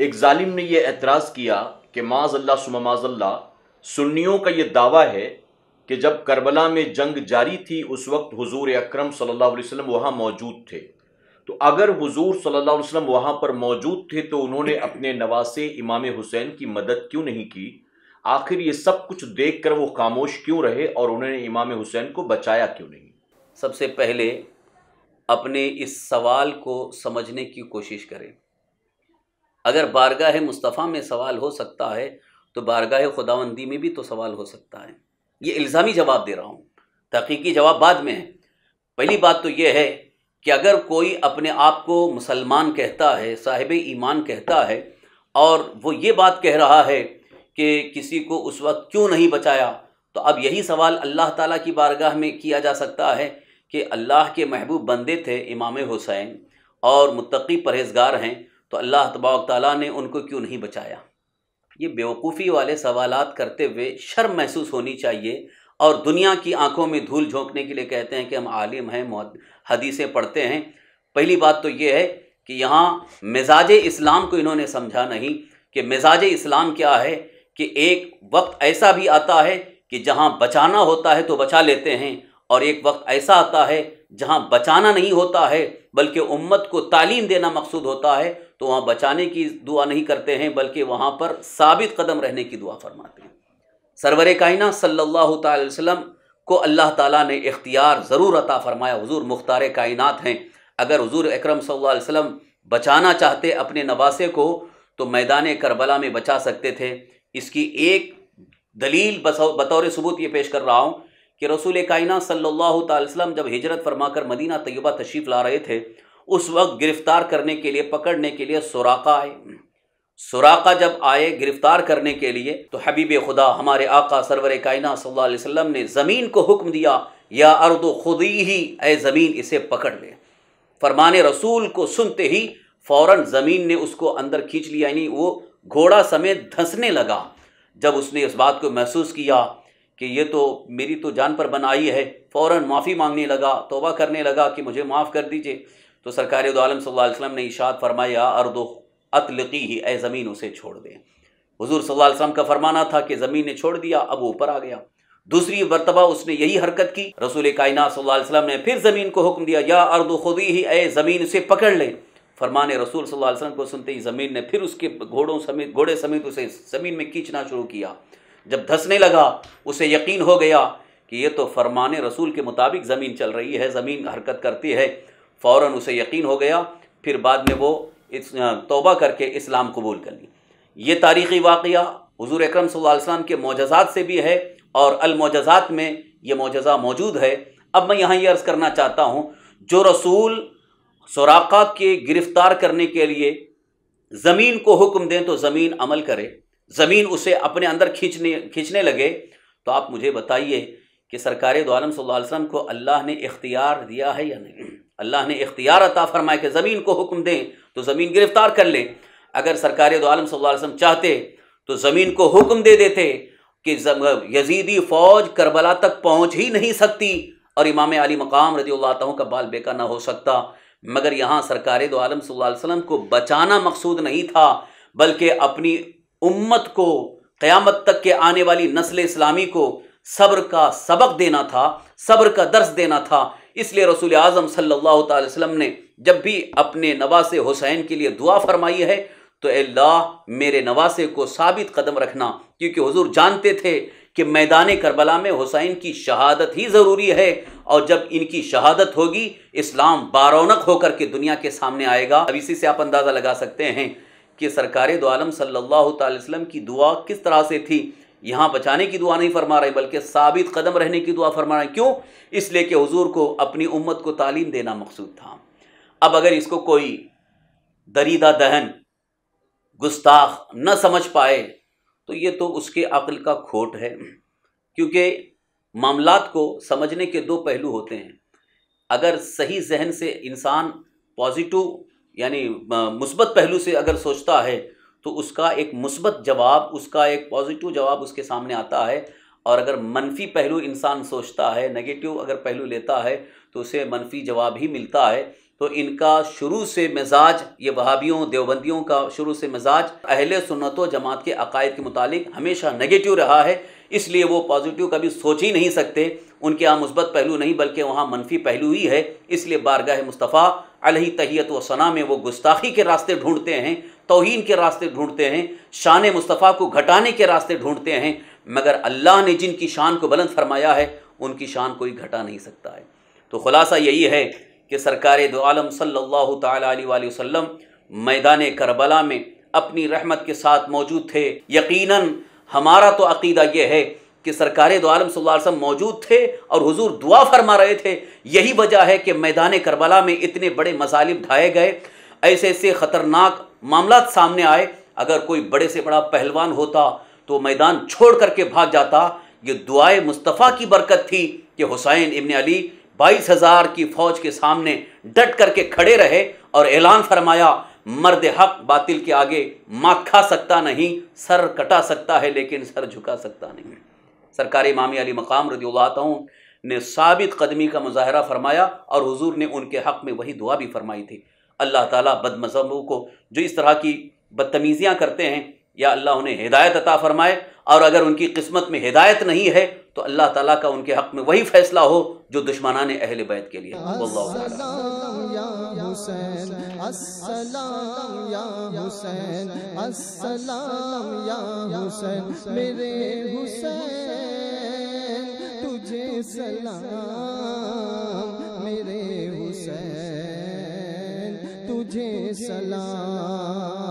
एक जालिम ने यह एतराज़ किया कि माजल्ला अल्लाह सुन्नियों का ये दावा है कि जब करबला में जंग जारी थी उस वक्त हुजूर अकरम सल्लल्लाहु अलैहि वसल्लम वहाँ मौजूद थे तो अगर हुजूर सल्लल्लाहु अलैहि वसल्लम वहाँ पर मौजूद थे तो उन्होंने अपने नवासे इमाम हुसैन की मदद क्यों नहीं की आखिर ये सब कुछ देख कर वो खामोश क्यों रहे और उन्होंने इमाम हुसैन को बचाया क्यों नहीं सबसे पहले अपने इस सवाल को समझने की कोशिश करें अगर बारगाह मुस्तफ़ा में सवाल हो सकता है तो बारगाह खुदावंदी में भी तो सवाल हो सकता है ये इल्ज़ामी जवाब दे रहा हूँ तहकीकी जवाब बाद में है पहली बात तो यह है कि अगर कोई अपने आप को मुसलमान कहता है साहिब ईमान कहता है और वो ये बात कह रहा है कि किसी को उस वक्त क्यों नहीं बचाया तो अब यही सवाल अल्लाह ताला की बारगाह में किया जा सकता है कि अल्लाह के महबूब बंदे थे इमाम हुसैन और मुतकी परहेजगार हैं तो अल्लाह तबाक तला ने उनको क्यों नहीं बचाया ये बेवकूफ़ी वाले सवाल करते हुए शर्म महसूस होनी चाहिए और दुनिया की आंखों में धूल झोंकने के लिए कहते हैं कि हम आलिम हैं हदीसें पढ़ते हैं पहली बात तो ये है कि यहाँ मिजाज इस्लाम को इन्होंने समझा नहीं कि मिजाज इस्लाम क्या है कि एक वक्त ऐसा भी आता है कि जहाँ बचाना होता है तो बचा लेते हैं और एक वक्त ऐसा आता है जहाँ बचाना नहीं होता है बल्कि उम्मत को तालीम देना मकसूद होता है तो वहाँ बचाने की दुआ नहीं करते हैं बल्कि वहाँ पर साबित कदम रहने की दुआ फरमाते हैं सरवर कायना सल्लल्लाहु अलैहि वसल्लम को अल्लाह ताला ने इख्तियार ज़रूर अता फरमाया हुजूर मुख्तार कायनात हैं अगर हुजूर अकरम सल्लल्लाहु अलैहि वसल्लम बचाना चाहते अपने नवासे को तो मैदान करबला में बचा सकते थे इसकी एक दलील बतौर सबूत ये पेश कर रहा हूँ कि रसूल कायना सल्लल्लाहु अलैहि जब हिजरत फरमाकर मदीना तय्यबा तशीफ ला रहे थे उस वक्त गिरफ़्तार करने के लिए पकड़ने के लिए सुराका आए सुराका जब आए गिरफ़्तार करने के लिए तो हबीब खुदा हमारे आका सरवर कायना सल्लल्लाहु ने ज़मीन को हुक्म दिया या अर्द खुद ही ए ज़मीन इसे पकड़ ले फरमान रसूल को सुनते ही फ़ौर ज़मीन ने उसको अंदर खींच लिया यानी वो घोड़ा समेत धंसने लगा जब उसने इस बात को महसूस किया कि ये तो मेरी तो जान पर बन आई है फ़ौर माफ़ी मांगने लगा तोबा करने लगा कि मुझे माफ़ कर दीजिए तो सरकार आलम सल्लल्लाहु अलैहि वसल्लम ने इशाद फरमाया अर्दो अतलकी ही ए ज़मीन उसे छोड़ दें हजूर सल्ला अलैहि का फरमाना था कि ज़मीन ने छोड़ दिया अब ऊपर आ गया दूसरी मरतबा उसने यही हरकत की रसूल कायना वसल्लम ने फिर ज़मीन को हुक्म दिया या अर्द खुदी ही ए ज़मीन उसे पकड़ ले फरमाने रसूल सल्लल्लाहु अलैहि वसल्लम को सुनते ही ज़मीन ने फिर उसके घोड़ों समेत घोड़े समेत उसे ज़मीन में खींचना शुरू किया जब धंसने लगा उसे यकीन हो गया कि ये तो फरमान रसूल के मुताबिक ज़मीन चल रही है ज़मीन हरकत करती है फ़ौर उसे यकीन हो गया फिर बाद में वो इस तोबा करके इस्लाम कबूल कर ली ये तारीख़ी वाक़ हज़ूर अक्रम वसम के मोजात से भी है और अलमोजात में ये मोजा मौजूद है अब मैं यहाँ ये अर्ज़ करना चाहता हूँ जो रसूल सराख़ा के गिरफ़्तार करने के लिए ज़मीन को हुक्म दें तो ज़मीन अमल करे ज़मीन उसे अपने अंदर खींचने खींचने लगे तो आप मुझे बताइए कि सरकार दोम सल्लम को अल्लाह ने इख्तियार दिया है या नहीं अल्लाह ने इख्तियार अता फरमाया कि ज़मीन को हुक्म दें तो ज़मीन गिरफ़्तार कर लें अगर सरकार दोम आलम वसम चाहते तो ज़मीन को हुक्म दे देते कि यजीदी फ़ौज करबला तक पहुँच ही नहीं सकती और इमाम अली मकाम रजी अल्लाह का बाल बेका ना हो सकता मगर यहाँ सरकार दोम सल्लम को बचाना मकसूद नहीं था बल्कि अपनी उम्मत को क़यामत तक के आने वाली नस्ल इस्लामी को सब्र का सबक देना था सब्र का दर्स देना था इसलिए रसूल आज़म सल्लल्लाहु अलैहि वसल्लम ने जब भी अपने नवासे हुसैन के लिए दुआ फरमाई है तो अल्लाह मेरे नवासे को साबित कदम रखना क्योंकि हुजूर जानते थे कि मैदान करबला में हुसैन की शहादत ही ज़रूरी है और जब इनकी शहादत होगी इस्लाम बारौनक होकर के दुनिया के सामने आएगा अब इसी से आप अंदाज़ा लगा सकते हैं कि सरकार दो आलम सल्लल्लाहु अलैहि वसल्लम की दुआ किस तरह से थी यहाँ बचाने की दुआ नहीं फरमा रहे बल्कि साबित कदम रहने की दुआ फरमा रहे क्यों इसलिए कि हजूर को अपनी उम्मत को तालीम देना मकसूद था अब अगर इसको कोई दरीदा दहन गुस्ताख न समझ पाए तो ये तो उसके अकल का खोट है क्योंकि मामला को समझने के दो पहलू होते हैं अगर सही जहन से इंसान पॉजिटिव यानी मुस्बत पहलू से अगर सोचता है तो उसका एक मुस्बत जवाब उसका एक पॉजिटिव जवाब उसके सामने आता है और अगर मनफी पहलू इंसान सोचता है नेगेटिव अगर पहलू लेता है तो उसे मनफी जवाब ही मिलता है तो इनका शुरू से मिजाज ये वहाबियों देवबंदियों का शुरू से मिजाज अहले सुन्नत जमात के अकायद के मुतालिक हमेशा नेगेटिव रहा है इसलिए वो पॉजिटिव कभी सोच ही नहीं सकते उनके यहाँ मुस्बत पहलू नहीं बल्कि वहाँ मनफी पहलू ही है इसलिए बारगाह मुस्तफ़ा अलह तहियत व सना में वो गुस्ताखी के रास्ते ढूंढते हैं तोहन के रास्ते ढूंढते हैं शान मुस्तफ़ा को घटाने के रास्ते ढूंढते हैं मगर अल्लाह ने जिनकी शान को बुलंद फरमाया है उनकी शान कोई घटा नहीं सकता है तो खुलासा यही है कि सरकार दो आलम सल्लल्लाहु अलैहि वसल्लम मैदान करबला में अपनी रहमत के साथ मौजूद थे यकीनन हमारा तो अकीदा यह है कि सरकार दो आलम सब मौजूद थे और हुजूर दुआ फरमा रहे थे यही वजह है कि मैदान करबला में इतने बड़े मसालिब ढाए गए ऐसे ऐसे ख़तरनाक मामला सामने आए अगर कोई बड़े से बड़ा पहलवान होता तो मैदान छोड़ करके भाग जाता ये दुआए मुस्तफ़ा की बरकत थी कि हुसैन इबन अली बाईस हज़ार की फ़ौज के सामने डट करके खड़े रहे और ऐलान फरमाया मर्द हक बातिल के आगे माँ खा सकता नहीं सर कटा सकता है लेकिन सर झुका सकता नहीं सरकारी मामी अली मकाम रदील्लाता ने साबित कदमी का मुजाहरा फरमाया और हुजूर ने उनके हक़ में वही दुआ भी फरमाई थी अल्लाह ताला बदमजहबों को जो इस तरह की बदतमीज़ियाँ करते हैं या अल्लाह उन्हें हिदायत अता फरमाए और अगर उनकी किस्मत में हिदायत नहीं है तो अल्लाह ताला का उनके हक़ में वही फ़ैसला हो जो दुश्मनान अहल बैत के लिए हुसैन अस्सलाम या हुसैन अस्सलाम या हुसैन मेरे हुसैन तुझे सलाम मेरे हुसैन तुझे सलाम